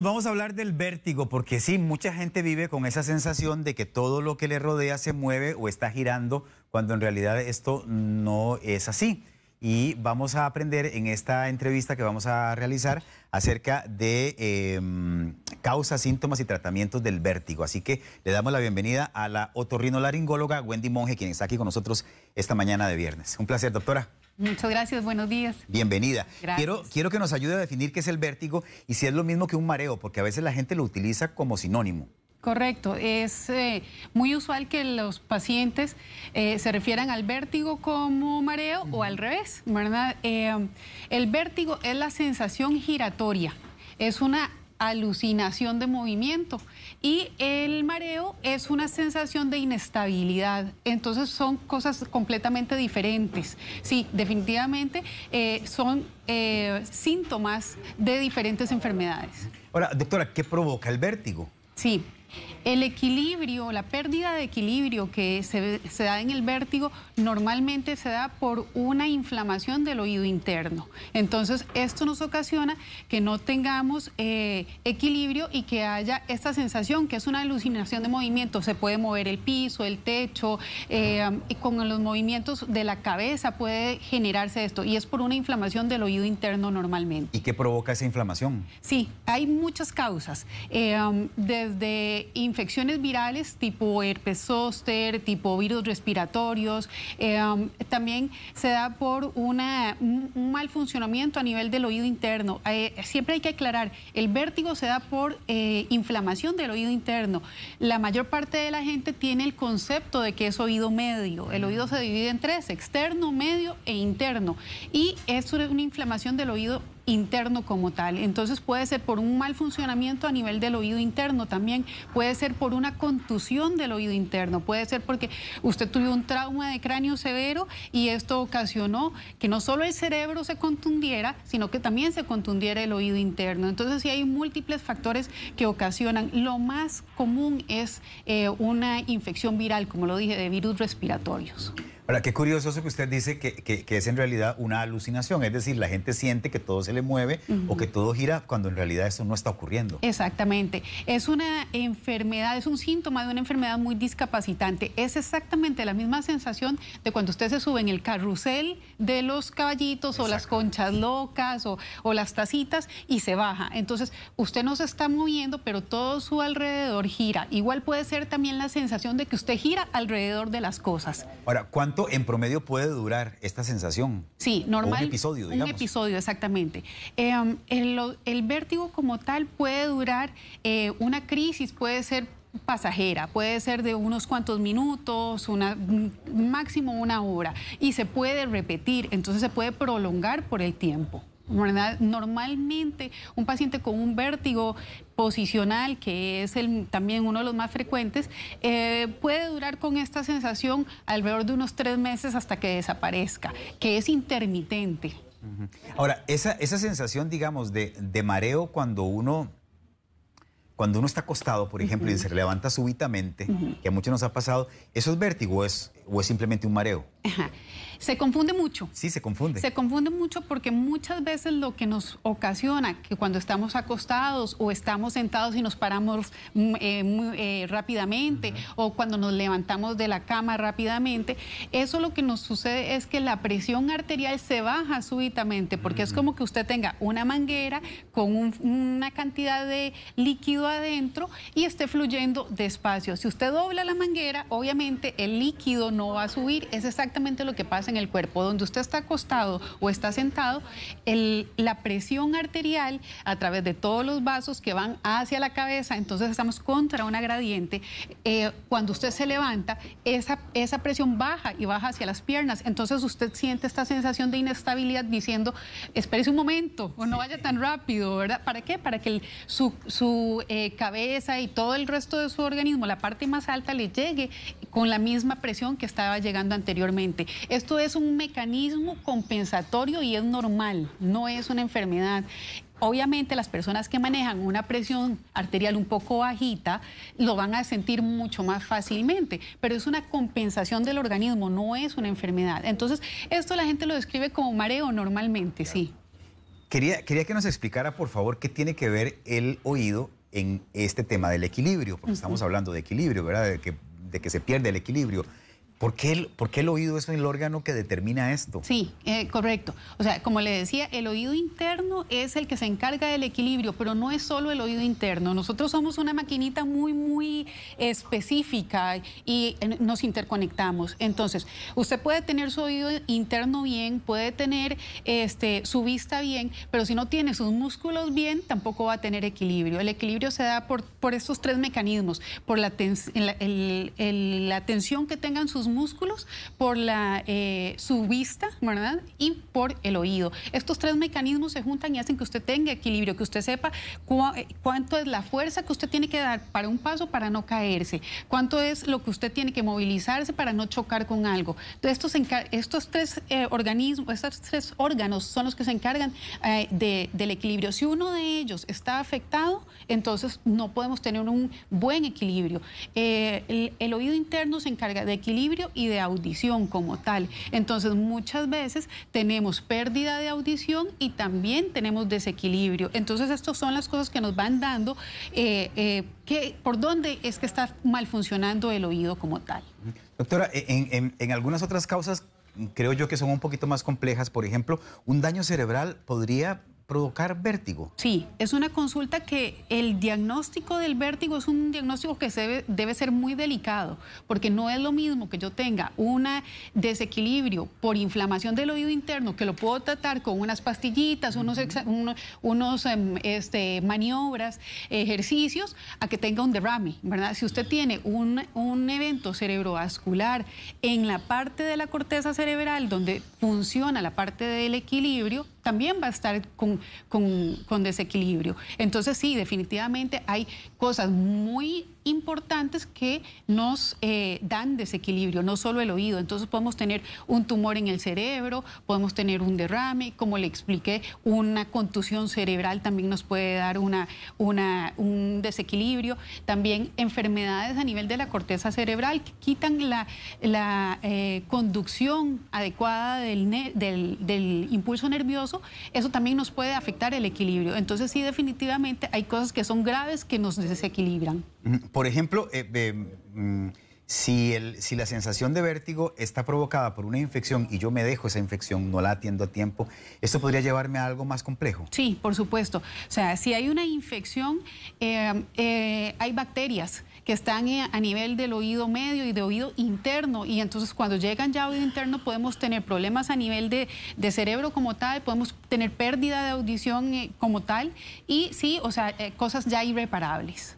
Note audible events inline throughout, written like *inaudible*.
Vamos a hablar del vértigo, porque sí, mucha gente vive con esa sensación de que todo lo que le rodea se mueve o está girando, cuando en realidad esto no es así. Y vamos a aprender en esta entrevista que vamos a realizar acerca de em, causas, síntomas y tratamientos del vértigo. Así que le damos la bienvenida a la otorrinolaringóloga Wendy Monge, quien está aquí con nosotros esta mañana de viernes. Un placer, doctora. Muchas gracias, buenos días. Bienvenida. Quiero, quiero que nos ayude a definir qué es el vértigo y si es lo mismo que un mareo, porque a veces la gente lo utiliza como sinónimo. Correcto, es eh, muy usual que los pacientes eh, se refieran al vértigo como mareo o al revés, ¿verdad? Eh, el vértigo es la sensación giratoria, es una alucinación de movimiento. Y el mareo es una sensación de inestabilidad. Entonces son cosas completamente diferentes. Sí, definitivamente eh, son eh, síntomas de diferentes enfermedades. Ahora, doctora, ¿qué provoca el vértigo? Sí, el equilibrio, la pérdida de equilibrio que se, da en el vértigo normalmente se da por una inflamación del oído interno. Entonces, esto nos ocasiona que no tengamos eh, equilibrio y que haya esta sensación que es una alucinación de movimiento. Se puede mover el piso, el techo, eh, y con los movimientos de la cabeza puede generarse esto y es por una inflamación del oído interno normalmente. ¿Y qué provoca esa inflamación? Sí, hay muchas causas. Eh, um, desde inflamación infecciones virales tipo herpes zóster, tipo virus respiratorios. Em, también se da por un, mal funcionamiento a nivel del oído interno. Eh, siempre hay que aclarar, el vértigo se da por eh, inflamación del oído interno. La mayor parte de la gente tiene el concepto de que es oído medio. El oído se divide en tres, externo, medio e interno. Y es una inflamación del oído interno como tal. Entonces puede ser por un mal funcionamiento a nivel del oído interno también, puede ser por una contusión del oído interno, puede ser porque usted tuvo un trauma de cráneo severo y esto ocasionó que no solo el cerebro se contundiera, sino que también se contundiera el oído interno. Entonces sí hay múltiples factores que ocasionan. Lo más común es eh, una infección viral, como lo dije, de virus respiratorios. Ahora, qué curioso eso que usted dice que, es en realidad una alucinación, es decir, la gente siente que todo se le mueve o que todo gira cuando en realidad eso no está ocurriendo. Exactamente, es una enfermedad, es un síntoma de una enfermedad muy discapacitante, es exactamente la misma sensación de cuando usted se sube en el carrusel de los caballitos o las conchas locas o, o las tacitas y se baja, entonces usted no se está moviendo pero todo su alrededor gira, igual puede ser también la sensación de que usted gira alrededor de las cosas. Ahora, ¿cuánto en promedio puede durar esta sensación? Sí, normal. un episodio, digamos. Un episodio, exactamente. Em, el, vértigo como tal puede durar, eh, una crisis puede ser pasajera, puede ser de unos cuantos minutos, una, máximo una hora, y se puede repetir, entonces se puede prolongar por el tiempo. Normalmente un paciente con un vértigo posicional, que es el, también uno de los más frecuentes, eh, puede durar con esta sensación alrededor de unos tres meses hasta que desaparezca, que es intermitente. Ahora, esa, sensación, digamos, de, mareo cuando uno cuando uno está acostado, por ejemplo, y se levanta súbitamente, que a muchos nos ha pasado, ¿eso es vértigo o es simplemente un mareo? Se confunde mucho. Sí, se confunde. Se confunde mucho porque muchas veces lo que nos ocasiona que cuando estamos acostados o estamos sentados y nos paramos mm, eh, eh, rápidamente o cuando nos levantamos de la cama rápidamente, eso lo que nos sucede es que la presión arterial se baja súbitamente porque es como que usted tenga una manguera con una cantidad de líquido adentro y esté fluyendo despacio. Si usted dobla la manguera, obviamente el líquido no va a subir. Es lo que pasa en el cuerpo. Donde usted está acostado o está sentado, la presión arterial a través de todos los vasos que van hacia la cabeza, entonces estamos contra una gradiente. Eh, cuando usted se levanta, esa, presión baja y baja hacia las piernas, entonces usted siente esta sensación de inestabilidad diciendo, espérese un momento o no vaya tan rápido, ¿verdad? ¿Para qué? Para que su, eh, cabeza y todo el resto de su organismo, la parte más alta, le llegue con la misma presión que estaba llegando anteriormente esto es un mecanismo compensatorio y es normal, no es una enfermedad. Obviamente las personas que manejan una presión arterial un poco bajita lo van a sentir mucho más fácilmente, pero es una compensación del organismo, no es una enfermedad. Entonces, esto la gente lo describe como mareo normalmente, sí. Quería, que nos explicara, por favor, qué tiene que ver el oído en este tema del equilibrio, porque estamos hablando de equilibrio, ¿verdad? De que, de que se pierde el equilibrio. ¿Por qué, el, oído es el órgano que determina esto? Sí, eh, correcto. O sea, como le decía, el oído interno es el que se encarga del equilibrio, pero no es solo el oído interno. Nosotros somos una maquinita muy, muy específica y eh, nos interconectamos. Entonces, usted puede tener su oído interno bien, puede tener este, su vista bien, pero si no tiene sus músculos bien, tampoco va a tener equilibrio. El equilibrio se da por, por estos tres mecanismos, por la, la tensión que tengan sus músculos, por la, eh, su vista, ¿verdad? Y por el oído. Estos tres mecanismos se juntan y hacen que usted tenga equilibrio, que usted sepa eh, cuánto es la fuerza que usted tiene que dar para un paso para no caerse, cuánto es lo que usted tiene que movilizarse para no chocar con algo. estos, estos tres eh, organismos, estos tres órganos son los que se encargan del equilibrio. Si uno de ellos está afectado, entonces no podemos tener un buen equilibrio. el oído interno se encarga de equilibrio y de audición como tal. Entonces muchas veces tenemos pérdida de audición y también tenemos desequilibrio. Entonces estas son las cosas que nos van dando eh, eh, que, por dónde es que está mal funcionando el oído como tal. Doctora, en algunas otras causas creo yo que son un poquito más complejas. Por ejemplo, un daño cerebral podría provocar vértigo. Sí, es una consulta que el diagnóstico del vértigo es un diagnóstico que se debe, ser muy delicado, porque no es lo mismo que yo tenga un desequilibrio por inflamación del oído interno, que lo puedo tratar con unas pastillitas, unos, em, este, maniobras, ejercicios, a que tenga un derrame, ¿verdad? Si usted tiene un evento cerebrovascular en la parte de la corteza cerebral donde funciona la parte del equilibrio, también va a estar con, desequilibrio. Entonces sí, definitivamente hay cosas muy importantes que nos eh, dan desequilibrio, no solo el oído. Entonces podemos tener un tumor en el cerebro, podemos tener un derrame, como le expliqué, una contusión cerebral también nos puede dar una, un desequilibrio. También enfermedades a nivel de la corteza cerebral que quitan la, eh, conducción adecuada del impulso nervioso eso también nos puede afectar el equilibrio. Entonces sí, definitivamente hay cosas que son graves que nos desequilibran. Por ejemplo, eh, mm, si, la sensación de vértigo está provocada por una infección y yo me dejo esa infección, no la atiendo a tiempo, ¿esto podría llevarme a algo más complejo? Sí, por supuesto. O sea, si hay una infección, eh, eh, hay bacterias que están eh, a nivel del oído medio y de oído interno. Y entonces cuando llegan ya a oído interno podemos tener problemas a nivel de, cerebro como tal, podemos tener pérdida de audición eh, como tal y sí, o sea, eh, cosas ya irreparables.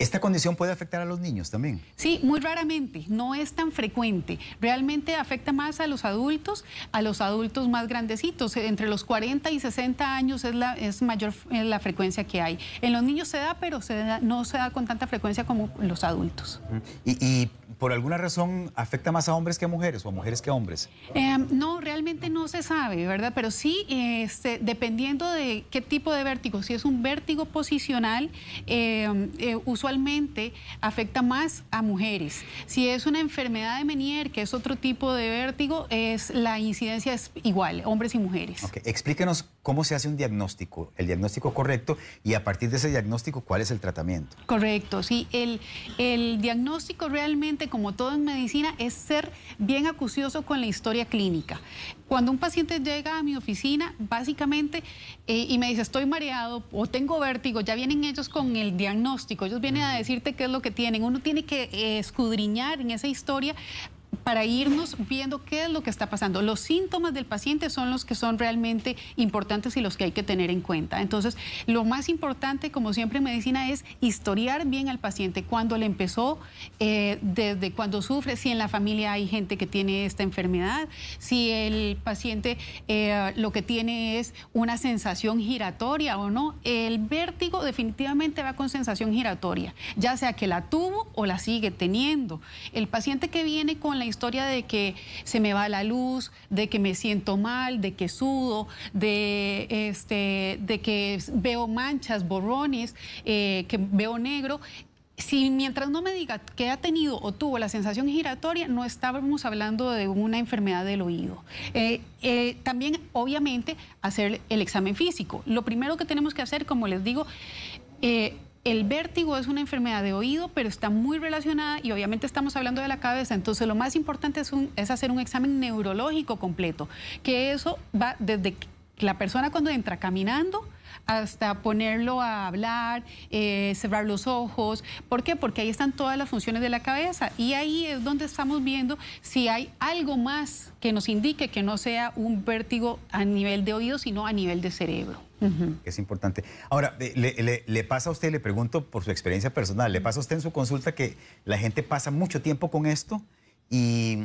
¿Esta condición puede afectar a los niños también? Sí, muy raramente, no es tan frecuente. Realmente afecta más a los adultos, a los adultos más grandecitos. Entre los 40 y 60 años es, la, mayor eh, la frecuencia que hay. En los niños se da, pero no se da con tanta frecuencia como en los adultos. ¿Y, por alguna razón afecta más a hombres que a mujeres o a mujeres que a hombres? Em, no, realmente no se sabe, ¿verdad? Pero sí, este, dependiendo de qué tipo de vértigo, si es un vértigo posicional, em, eh, afecta más a mujeres. Si es una enfermedad de Menier, que es otro tipo de vértigo, es la incidencia es igual, hombres y mujeres. Okay. Explíquenos cómo se hace un diagnóstico, el diagnóstico correcto y a partir de ese diagnóstico, ¿cuál es el tratamiento? Correcto, sí. El, diagnóstico realmente, como todo en medicina, es ser bien acucioso con la historia clínica. Cuando un paciente llega a mi oficina, básicamente, eh, y me dice, estoy mareado o tengo vértigo, ya vienen ellos con el diagnóstico, ellos vienen a decirte qué es lo que tienen. Uno tiene que eh, escudriñar en esa historia para irnos viendo qué es lo que está pasando. Los síntomas del paciente son los que son realmente importantes y los que hay que tener en cuenta. Entonces, lo más importante, como siempre en medicina, es historiar bien al paciente cuándo le empezó, eh, desde cuándo sufre, si en la familia hay gente que tiene esta enfermedad, si el paciente eh, lo que tiene es una sensación giratoria o no. El vértigo definitivamente va con sensación giratoria, ya sea que la tuvo o la sigue teniendo. El paciente que viene con la historia de que se me va la luz, de que me siento mal, de que sudo, de, este, de que veo manchas, borrones, eh, que veo negro, si mientras no me diga que ha tenido o tuvo la sensación giratoria, no estábamos hablando de una enfermedad del oído. Eh, eh, también, obviamente, hacer el examen físico. Lo primero que tenemos que hacer, como les digo, eh, el vértigo es una enfermedad de oído, pero está muy relacionada y obviamente estamos hablando de la cabeza, entonces lo más importante es, es hacer un examen neurológico completo, que eso va desde la persona cuando entra caminando, hasta ponerlo a hablar, eh, cerrar los ojos. ¿Por qué? Porque ahí están todas las funciones de la cabeza y ahí es donde estamos viendo si hay algo más que nos indique que no sea un vértigo a nivel de oído, sino a nivel de cerebro. Es importante. Ahora, le, le, pasa a usted, le pregunto por su experiencia personal, ¿le pasa a usted en su consulta que la gente pasa mucho tiempo con esto y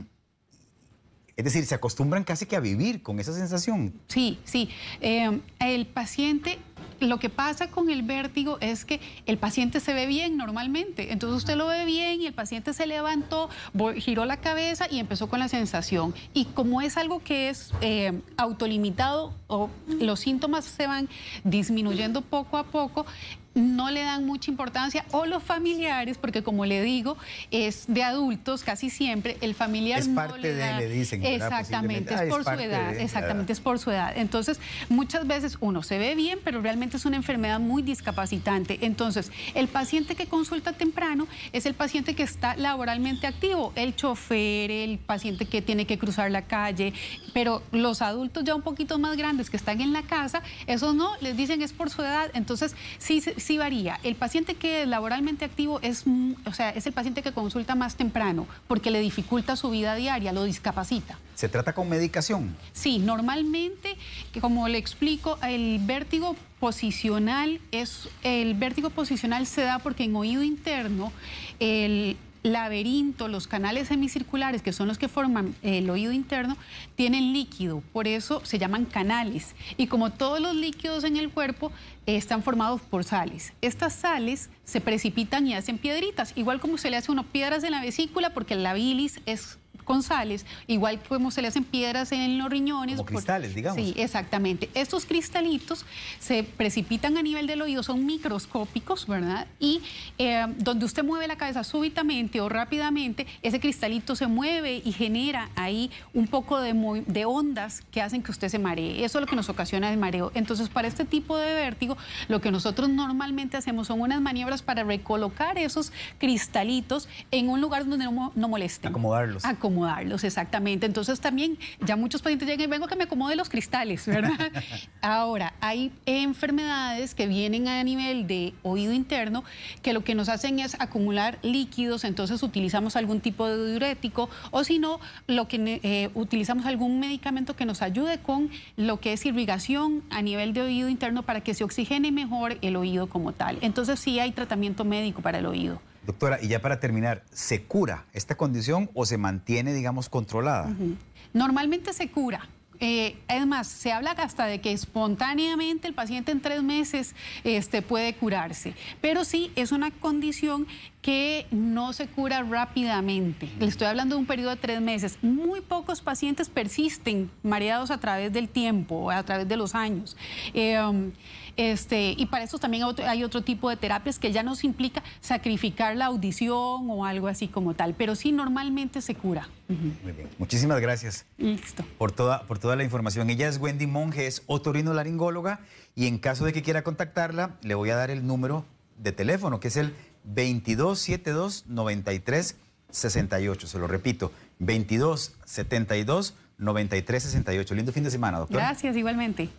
es decir, se acostumbran casi que a vivir con esa sensación. Sí, sí. Em, el paciente lo que pasa con el vértigo es que el paciente se ve bien normalmente. Entonces usted lo ve bien y el paciente se levantó, giró la cabeza y empezó con la sensación. Y como es algo que es eh, autolimitado o los síntomas se van disminuyendo poco a poco, no le dan mucha importancia o los familiares, porque como le digo, es de adultos casi siempre, el familiar es parte le de, dicen. Exactamente, ah, es por su edad, exactamente, es por su edad. Entonces, muchas veces uno se ve bien, pero realmente es una enfermedad muy discapacitante. Entonces, el paciente que consulta temprano es el paciente que está laboralmente activo, el chofer, el paciente que tiene que cruzar la calle, pero los adultos ya un poquito más grandes que están en la casa, esos no, les dicen es por su edad. Entonces, sí, sí sí varía. El paciente que es laboralmente activo es, mm, o sea, es el paciente que consulta más temprano porque le dificulta su vida diaria, lo discapacita. ¿Se trata con medicación? Sí, normalmente, como le explico, el vértigo posicional es el vértigo posicional se da porque en oído interno el, laberinto, los canales semicirculares, que son los que forman eh, el oído interno, tienen líquido, por eso se llaman canales. Y como todos los líquidos en el cuerpo, eh, están formados por sales. Estas sales se precipitan y hacen piedritas, igual como se le hace a uno piedras en la vesícula, porque la bilis es con igual como se le hacen piedras en los riñones. Como cristales, digamos. Sí, exactamente. Estos cristalitos se precipitan a nivel del oído, son microscópicos, ¿verdad? Y eh, donde usted mueve la cabeza súbitamente o rápidamente, ese cristalito se mueve y genera ahí un poco de, ondas que hacen que usted se maree. Eso es lo que nos ocasiona el mareo. Entonces, para este tipo de vértigo, lo que nosotros normalmente hacemos son unas maniobras para recolocar esos cristalitos en un lugar donde no, no molesten. Acomodarlos. Acomodarlos acomodarlos, exactamente. Entonces también ya muchos pacientes llegan y vengo que me acomode los cristales, ¿verdad? *laughs* Ahora, hay enfermedades que vienen a nivel de oído interno que lo que nos hacen es acumular líquidos, entonces utilizamos algún tipo de diurético o si no, lo que eh, utilizamos algún medicamento que nos ayude con lo que es irrigación a nivel de oído interno para que se oxigene mejor el oído como tal. Entonces sí hay tratamiento médico para el oído. Doctora, y ya para terminar, ¿se cura esta condición o se mantiene, digamos, controlada? Normalmente se cura. Eh, es más, se habla hasta de que espontáneamente el paciente en tres meses este, puede curarse, pero sí es una condición que no se cura rápidamente. Le estoy hablando de un periodo de tres meses. Muy pocos pacientes persisten mareados a través del tiempo, a través de los años. Eh, este, y para eso también hay otro tipo de terapias que ya nos implica sacrificar la audición o algo así como tal, pero sí normalmente se cura. Muy bien, muchísimas gracias. Listo. Por toda, por toda la información. Ella es Wendy Monge, es laringóloga y en caso de que quiera contactarla, le voy a dar el número de teléfono, que es el 2272-9368. Se lo repito, 2272-9368. Lindo fin de semana, doctor. Gracias, igualmente.